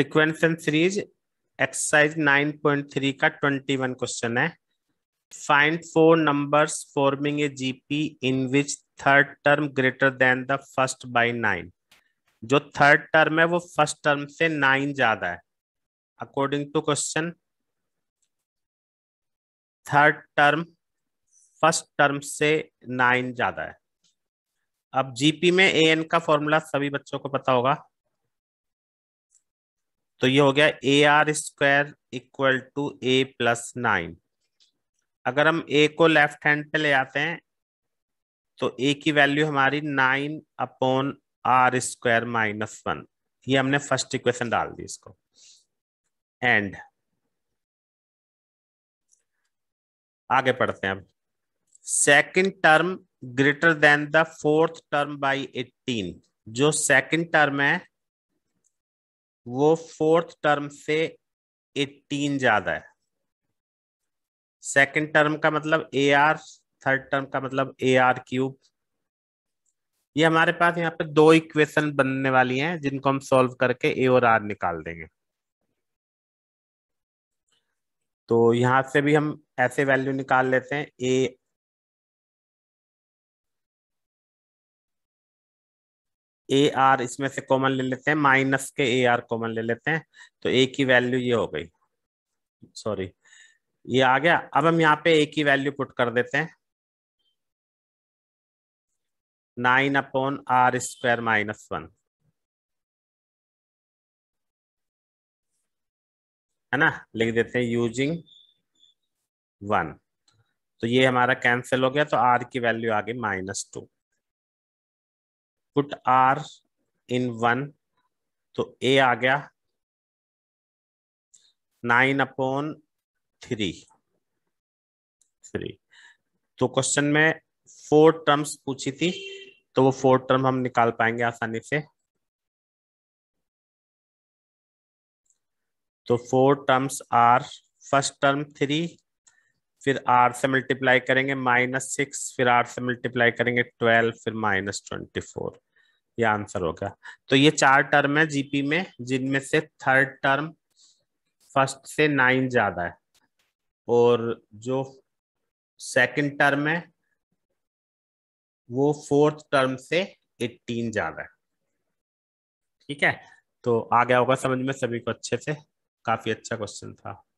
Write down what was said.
sequence and series exercise 9.3 का 21 question है find four numbers forming a GP in which third term greater than the first by nine जो third term है वो first term से nine ज्यादा है according to question third term first term से nine ज्यादा है अब जीपी में ए एन का फॉर्मूला सभी बच्चों को पता होगा तो ये हो गया a r square equal to a plus nine अगर हम ए को लेफ्ट हैंड पे ले आते हैं तो ए की वैल्यू हमारी nine upon r square minus one ये हमने फर्स्ट इक्वेशन डाल दी इसको एंड आगे पढ़ते हैं अब second term greater than the fourth term by eighteen जो सेकंड टर्म है वो फोर्थ टर्म से 18 ज्यादा है सेकंड टर्म का मतलब ए आर थर्ड टर्म का मतलब ए आर क्यूब ये हमारे पास यहाँ पे दो इक्वेशन बनने वाली हैं जिनको हम सॉल्व करके ए और आर निकाल देंगे तो यहां से भी हम ऐसे वैल्यू निकाल लेते हैं ए ए आर इसमें से कॉमन ले लेते हैं माइनस के ए आर कॉमन ले लेते हैं तो ए की वैल्यू ये हो गई सॉरी ये आ गया अब हम यहाँ पे ए की वैल्यू पुट कर देते हैं nine upon r square minus one है ना लिख देते हैं यूजिंग वन तो ये हमारा कैंसिल हो गया तो आर की वैल्यू आ गई minus two put r in one तो ए आ गया नाइन अपॉन थ्री थ्री तो क्वेश्चन में फोर टर्म्स पूछी थी तो वो फोर टर्म हम निकाल पाएंगे आसानी से तो four terms are first term three फिर आर से मल्टीप्लाई करेंगे माइनस सिक्स फिर आर से मल्टीप्लाई करेंगे ट्वेल्व फिर माइनस ट्वेंटी फोर ये आंसर होगा तो ये चार टर्म है जीपी में जिनमें से थर्ड टर्म फर्स्ट से नाइन ज्यादा है और जो सेकंड टर्म है वो फोर्थ टर्म से एटीन ज्यादा है ठीक है तो आ गया होगा समझ में सभी को अच्छे से काफी अच्छा क्वेश्चन था